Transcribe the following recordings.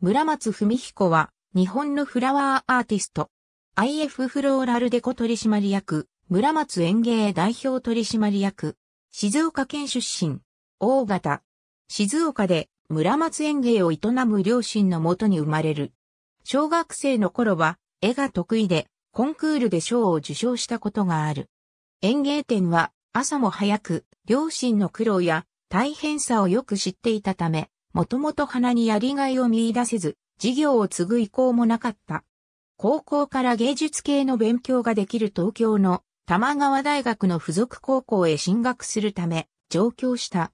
村松文彦は、日本のフラワーアーティスト。IF フローラルデコ取締役、村松園芸代表取締役。静岡県出身。大型。静岡で村松園芸を営む両親のもとに生まれる。小学生の頃は、絵が得意で、コンクールで賞を受賞したことがある。園芸店は、朝も早く、両親の苦労や、大変さをよく知っていたため、もともと花にやりがいを見出せず、事業を継ぐ意向もなかった。高校から芸術系の勉強ができる東京の玉川大学の付属高校へ進学するため上京した。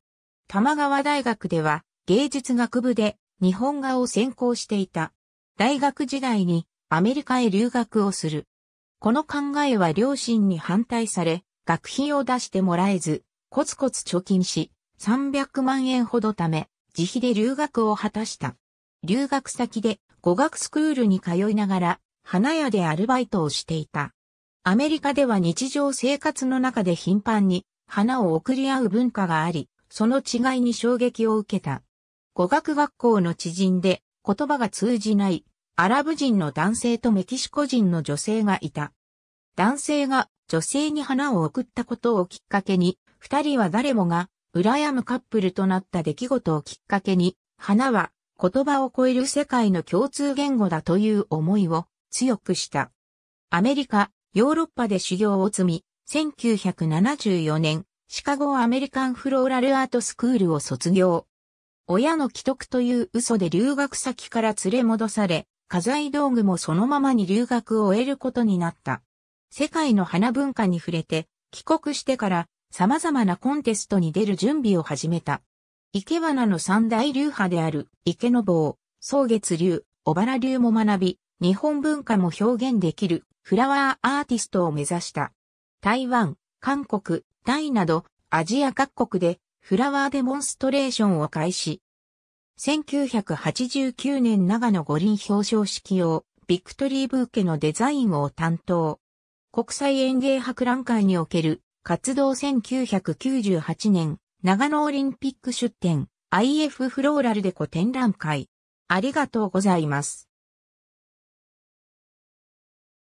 玉川大学では芸術学部で日本画を専攻していた。大学時代にアメリカへ留学をする。この考えは両親に反対され、学費を出してもらえず、コツコツ貯金し、300万円ほどため、自費で留学を果たした。留学先で語学スクールに通いながら、花屋でアルバイトをしていた。アメリカでは日常生活の中で頻繁に花を贈り合う文化があり、その違いに衝撃を受けた。語学学校の知人で言葉が通じないアラブ人の男性とメキシコ人の女性がいた。男性が女性に花を贈ったことをきっかけに、二人は誰もが羨むカップルとなった出来事をきっかけに、花は言葉を超える世界の共通言語だという思いを強くした。アメリカ、ヨーロッパで修行を積み、1974年、シカゴアメリカンフローラルアートスクールを卒業。親の既得という嘘で留学先から連れ戻され、家財道具もそのままに留学を終えることになった。世界の花文化に触れて、帰国してから様々なコンテストに出る準備を始めた。池花の三大流派である池の棒、草月流、小原流も学び、日本文化も表現できるフラワーアーティストを目指した。台湾、韓国、タイなどアジア各国でフラワーデモンストレーションを開始。1989年長野五輪表彰式用ビクトリーブーケのデザインを担当。国際園芸博覧会における活動1998年、長野オリンピック出展、IF フローラルデコ展覧会。ありがとうございます。